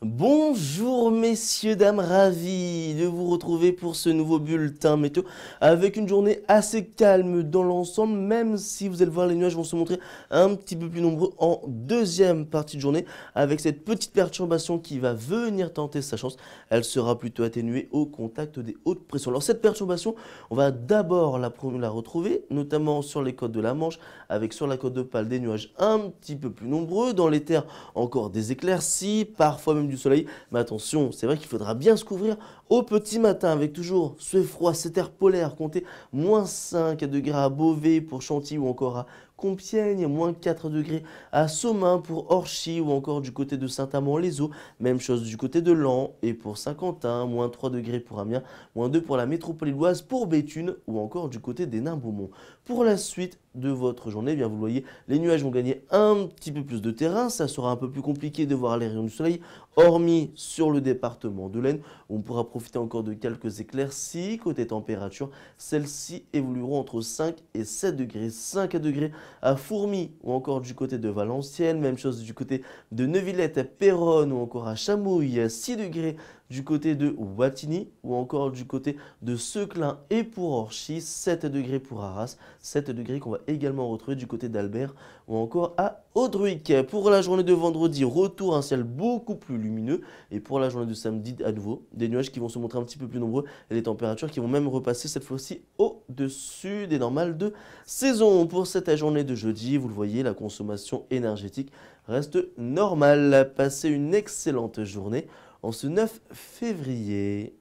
Bonjour messieurs, dames, ravi de vous retrouver pour ce nouveau bulletin météo avec une journée assez calme dans l'ensemble, même si vous allez voir les nuages vont se montrer un petit peu plus nombreux en deuxième partie de journée avec cette petite perturbation qui va venir tenter sa chance. Elle sera plutôt atténuée au contact des hautes pressions. Alors cette perturbation, on va d'abord la, retrouver, notamment sur les côtes de la Manche, avec sur la côte de Pâle des nuages un petit peu plus nombreux, dans les terres encore des éclaircies, parfois même du soleil. Mais attention, c'est vrai qu'il faudra bien se couvrir au petit matin avec toujours ce froid, cette air polaire. Comptez moins 5 degrés à Beauvais pour Chantilly ou encore à Compiègne, moins 4 degrés à Somain pour Orchy ou encore du côté de Saint-Amand-les-Eaux. Même chose du côté de Lan et pour Saint-Quentin, moins 3 degrés pour Amiens, moins 2 pour la métropole lilloise, pour Béthune ou encore du côté des nains Pour la suite de votre journée, eh bien vous voyez, les nuages vont gagner un petit peu plus de terrain. Ça sera un peu plus compliqué de voir les rayons du soleil, hormis sur le département de l'Aisne. On pourra profiter encore de quelques éclaircies. Côté température, celles-ci évolueront entre 5 et 7 degrés. 5 à degrés à Fourmi ou encore du côté de Valenciennes, même chose du côté de Neuvillette, à Péronne ou encore à Chamouille, 6 degrés du côté de wattini ou encore du côté de Seclin et pour Orchis, 7 degrés pour Arras, 7 degrés qu'on va également retrouver du côté d'Albert ou encore à Audruic. Pour la journée de vendredi, retour un ciel beaucoup plus lumineux et pour la journée de samedi à nouveau, des nuages qui vont se montrer un petit peu plus nombreux et des températures qui vont même repasser cette fois-ci au de dessus des normal de saison. Pour cette journée de jeudi, vous le voyez, la consommation énergétique reste normale. Passez une excellente journée en ce 9 février.